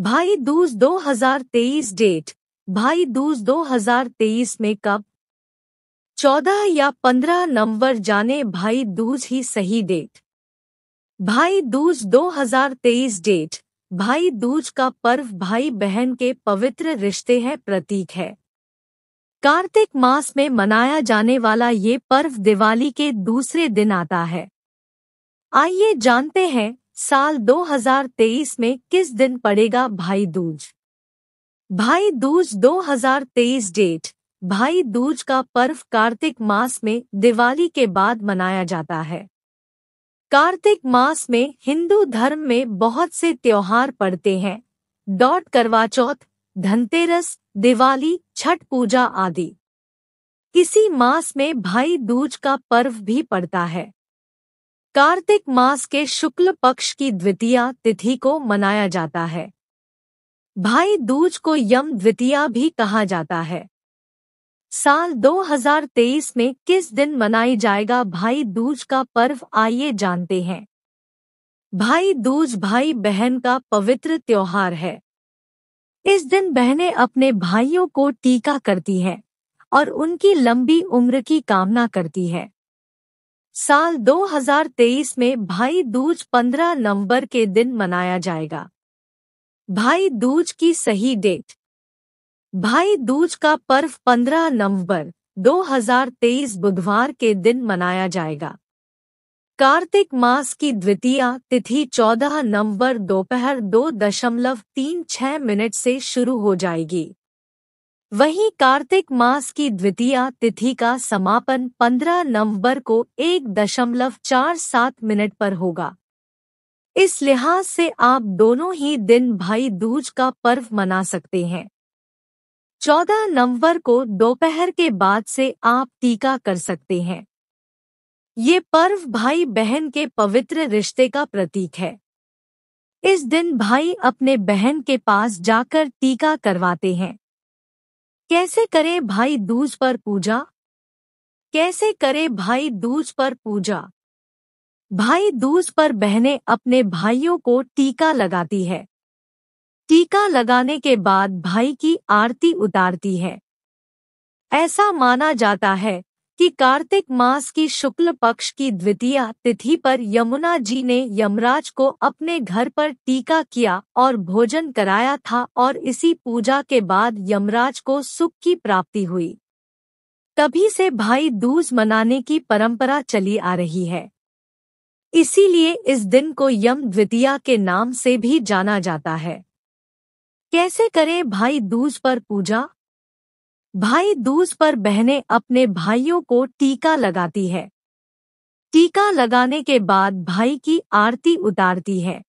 भाई दूज 2023 डेट भाई दूज 2023 में कब 14 या 15 नंबर जाने भाई दूज ही सही डेट भाई दूज 2023 डेट भाई दूज का पर्व भाई बहन के पवित्र रिश्ते है प्रतीक है कार्तिक मास में मनाया जाने वाला ये पर्व दिवाली के दूसरे दिन आता है आइए जानते हैं साल 2023 में किस दिन पड़ेगा भाई दूज भाई दूज 2023 डेट भाई दूज का पर्व कार्तिक मास में दिवाली के बाद मनाया जाता है कार्तिक मास में हिंदू धर्म में बहुत से त्योहार पड़ते हैं डॉट करवा चौथ धनतेरस दिवाली छठ पूजा आदि किसी मास में भाई दूज का पर्व भी पड़ता है कार्तिक मास के शुक्ल पक्ष की द्वितीया तिथि को मनाया जाता है भाई दूज को यम द्वितीया भी कहा जाता है साल 2023 में किस दिन मनाई जाएगा भाई दूज का पर्व आइए जानते हैं भाई दूज भाई बहन का पवित्र त्योहार है इस दिन बहनें अपने भाइयों को टीका करती हैं और उनकी लंबी उम्र की कामना करती है साल 2023 में भाई दूज 15 नवंबर के दिन मनाया जाएगा भाई दूज की सही डेट भाई दूज का पर्व 15 नवंबर 2023 बुधवार के दिन मनाया जाएगा कार्तिक मास की द्वितीय तिथि 14 नवंबर दोपहर दो दशमलव तीन छह मिनट से शुरू हो जाएगी वहीं कार्तिक मास की द्वितीय तिथि का समापन 15 नवंबर को एक दशमलव चार सात मिनट पर होगा इस लिहाज से आप दोनों ही दिन भाई दूज का पर्व मना सकते हैं 14 नवंबर को दोपहर के बाद से आप टीका कर सकते हैं ये पर्व भाई बहन के पवित्र रिश्ते का प्रतीक है इस दिन भाई अपने बहन के पास जाकर टीका करवाते हैं कैसे करें भाई दूज पर पूजा कैसे करें भाई दूज पर पूजा भाई दूज पर बहने अपने भाइयों को टीका लगाती है टीका लगाने के बाद भाई की आरती उतारती है ऐसा माना जाता है कि कार्तिक मास की शुक्ल पक्ष की द्वितीय तिथि पर यमुना जी ने यमराज को अपने घर पर टीका किया और भोजन कराया था और इसी पूजा के बाद यमराज को सुख की प्राप्ति हुई तभी से भाई दूज मनाने की परंपरा चली आ रही है इसीलिए इस दिन को यम द्वितीया के नाम से भी जाना जाता है कैसे करें भाई दूज पर पूजा भाई दूज पर बहनें अपने भाइयों को टीका लगाती है टीका लगाने के बाद भाई की आरती उतारती है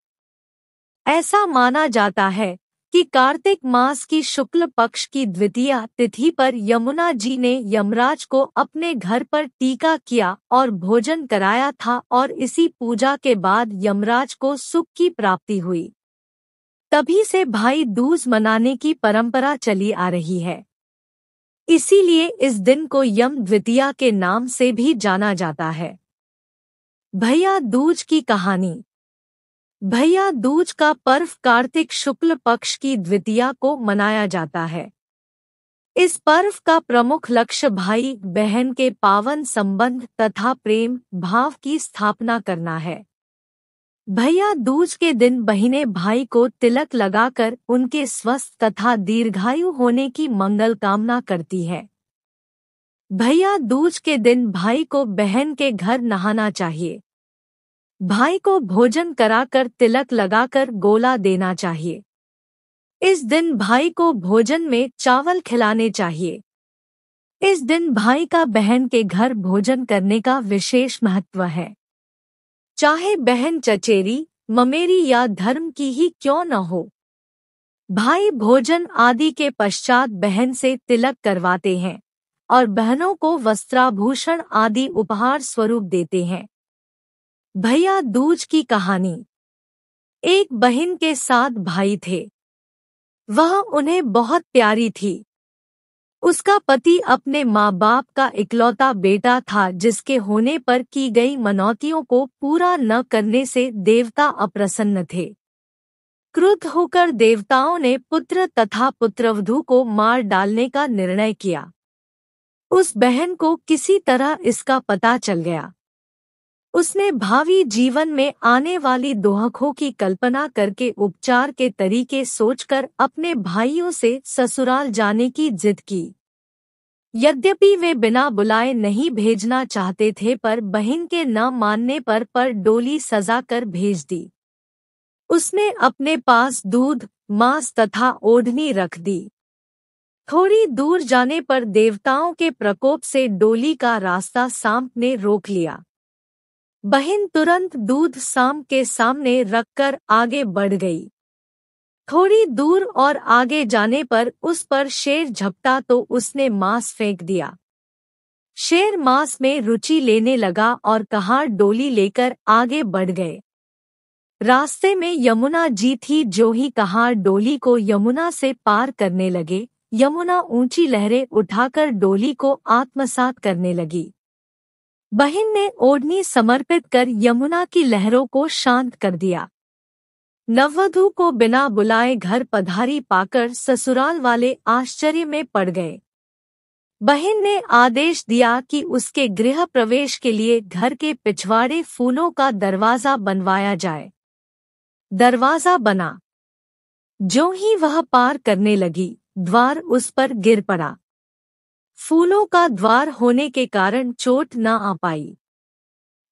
ऐसा माना जाता है कि कार्तिक मास की शुक्ल पक्ष की द्वितीय तिथि पर यमुना जी ने यमराज को अपने घर पर टीका किया और भोजन कराया था और इसी पूजा के बाद यमराज को सुख की प्राप्ति हुई तभी से भाई दूज मनाने की परंपरा चली आ रही है इसीलिए इस दिन को यम द्वितीया के नाम से भी जाना जाता है भैया दूज की कहानी भैया दूज का पर्व कार्तिक शुक्ल पक्ष की द्वितीया को मनाया जाता है इस पर्व का प्रमुख लक्ष्य भाई बहन के पावन संबंध तथा प्रेम भाव की स्थापना करना है भैया दूज के दिन बहिने भाई को तिलक लगाकर उनके स्वस्थ तथा दीर्घायु होने की मंगल कामना करती है भैया दूज के दिन भाई को बहन के घर नहाना चाहिए भाई को भोजन कराकर तिलक लगाकर गोला देना चाहिए इस दिन भाई को भोजन में चावल खिलाने चाहिए इस दिन भाई का बहन के घर भोजन करने का विशेष महत्व है चाहे बहन चचेरी ममेरी या धर्म की ही क्यों न हो भाई भोजन आदि के पश्चात बहन से तिलक करवाते हैं और बहनों को वस्त्राभूषण आदि उपहार स्वरूप देते हैं भैया दूज की कहानी एक बहन के साथ भाई थे वह उन्हें बहुत प्यारी थी उसका पति अपने माँ बाप का इकलौता बेटा था जिसके होने पर की गई मनौतियों को पूरा न करने से देवता अप्रसन्न थे क्रुद्ध होकर देवताओं ने पुत्र तथा पुत्रवधु को मार डालने का निर्णय किया उस बहन को किसी तरह इसका पता चल गया उसने भावी जीवन में आने वाली दोहखों की कल्पना करके उपचार के तरीके सोचकर अपने भाइयों से ससुराल जाने की जिद की यद्यपि वे बिना बुलाए नहीं भेजना चाहते थे पर बहन के न मानने पर पर डोली सजा कर भेज दी उसने अपने पास दूध मांस तथा ओढ़नी रख दी थोड़ी दूर जाने पर देवताओं के प्रकोप से डोली का रास्ता सांप ने रोक लिया बहन तुरंत दूध साम के सामने रखकर आगे बढ़ गई थोड़ी दूर और आगे जाने पर उस पर शेर झपटा तो उसने मांस फेंक दिया शेर मांस में रुचि लेने लगा और कहा डोली लेकर आगे बढ़ गए रास्ते में यमुना जी थी जो ही कहा डोली को यमुना से पार करने लगे यमुना ऊंची लहरें उठाकर डोली को आत्मसात करने लगी बहन ने ओढ़नी समर्पित कर यमुना की लहरों को शांत कर दिया नववधू को बिना बुलाए घर पधारी पाकर ससुराल वाले आश्चर्य में पड़ गए बहन ने आदेश दिया कि उसके गृह प्रवेश के लिए घर के पिछवाड़े फूलों का दरवाजा बनवाया जाए दरवाजा बना जो ही वह पार करने लगी द्वार उस पर गिर पड़ा फूलों का द्वार होने के कारण चोट न आ पाई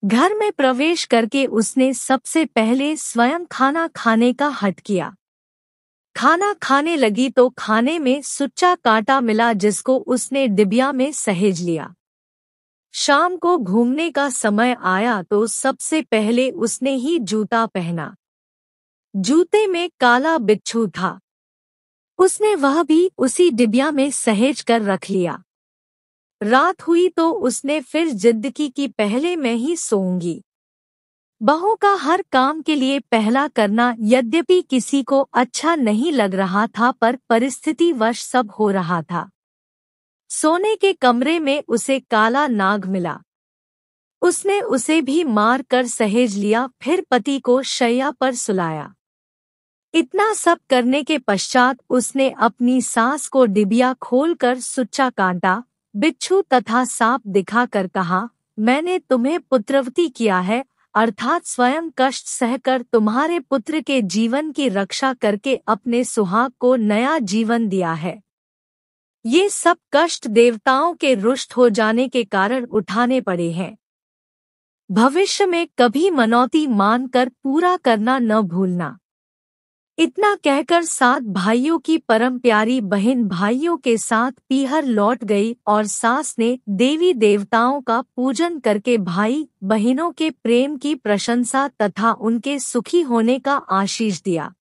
घर में प्रवेश करके उसने सबसे पहले स्वयं खाना खाने का हट किया खाना खाने लगी तो खाने में सुच्चा कांटा मिला जिसको उसने डिबिया में सहेज लिया शाम को घूमने का समय आया तो सबसे पहले उसने ही जूता पहना जूते में काला बिच्छू था उसने वह भी उसी डिबिया में सहेज कर रख लिया रात हुई तो उसने फिर जिद की कि पहले मैं ही सोऊंगी बहू का हर काम के लिए पहला करना यद्यपि किसी को अच्छा नहीं लग रहा था पर परिस्थिति वश सब हो रहा था सोने के कमरे में उसे काला नाग मिला उसने उसे भी मार कर सहेज लिया फिर पति को शैया पर सुलाया इतना सब करने के पश्चात उसने अपनी सास को डिबिया खोलकर सुच्चा कांटा बिच्छू तथा सांप दिखाकर कहा मैंने तुम्हें पुत्रवती किया है अर्थात स्वयं कष्ट सहकर तुम्हारे पुत्र के जीवन की रक्षा करके अपने सुहाग को नया जीवन दिया है ये सब कष्ट देवताओं के रुष्ट हो जाने के कारण उठाने पड़े हैं भविष्य में कभी मनौती मानकर पूरा करना न भूलना इतना कहकर सात भाइयों की परम प्यारी बहन भाइयों के साथ पीहर लौट गई और सास ने देवी देवताओं का पूजन करके भाई बहनों के प्रेम की प्रशंसा तथा उनके सुखी होने का आशीष दिया